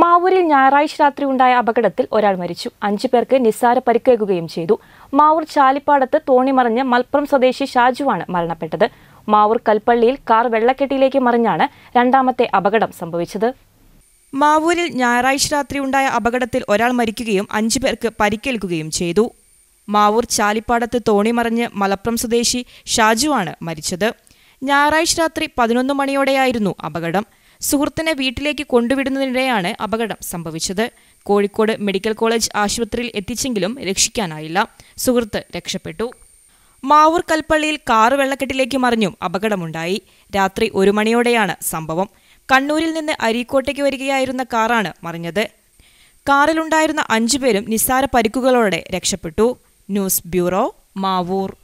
മാവൂരിൽ ഞായറാഴ്ച രാത്രി ഉണ്ടായ അപകടത്തിൽ ഒരാൾ മരിച്ചു അഞ്ചു പേർക്ക് നിസ്സാര പരിക്കേൽക്കുകയും ചെയ്തു മാവൂർ ചാലിപ്പാടത്ത് തോണിമറിഞ്ഞ് മലപ്പുറം സ്വദേശി ഷാജുവാണ് മരണപ്പെട്ടത് മാവൂർ കൽപ്പള്ളിയിൽ കാർ വെള്ളക്കെട്ടിലേക്ക് മറിഞ്ഞാണ് രണ്ടാമത്തെ അപകടം സംഭവിച്ചത് മാവൂരിൽ ഞായറാഴ്ച രാത്രി ഉണ്ടായ അപകടത്തിൽ ഒരാൾ മരിക്കുകയും അഞ്ചു പേർക്ക് പരിക്കേൽക്കുകയും ചെയ്തു മാവൂർ ചാലിപ്പാടത്ത് തോണിമറിഞ്ഞ് മലപ്പുറം സ്വദേശി ഷാജുവാണ് മരിച്ചത് ഞായറാഴ്ച രാത്രി പതിനൊന്ന് മണിയോടെയായിരുന്നു അപകടം സുഹൃത്തിനെ വീട്ടിലേക്ക് കൊണ്ടുവിടുന്നതിനിടെയാണ് അപകടം സംഭവിച്ചത് കോഴിക്കോട് മെഡിക്കൽ കോളേജ് ആശുപത്രിയിൽ എത്തിച്ചെങ്കിലും രക്ഷിക്കാനായില്ല സുഹൃത്ത് രക്ഷപ്പെട്ടു മാവൂർ കൽപ്പള്ളിയിൽ കാറ് വെള്ളക്കെട്ടിലേക്ക് മറിഞ്ഞും അപകടമുണ്ടായി രാത്രി ഒരു മണിയോടെയാണ് സംഭവം കണ്ണൂരിൽ നിന്ന് അരീക്കോട്ടേക്ക് വരികയായിരുന്ന കാറാണ് മറിഞ്ഞത് കാറിലുണ്ടായിരുന്ന അഞ്ചുപേരും നിസ്സാര പരിക്കുകളോടെ രക്ഷപ്പെട്ടു ന്യൂസ് ബ്യൂറോ മാവൂർ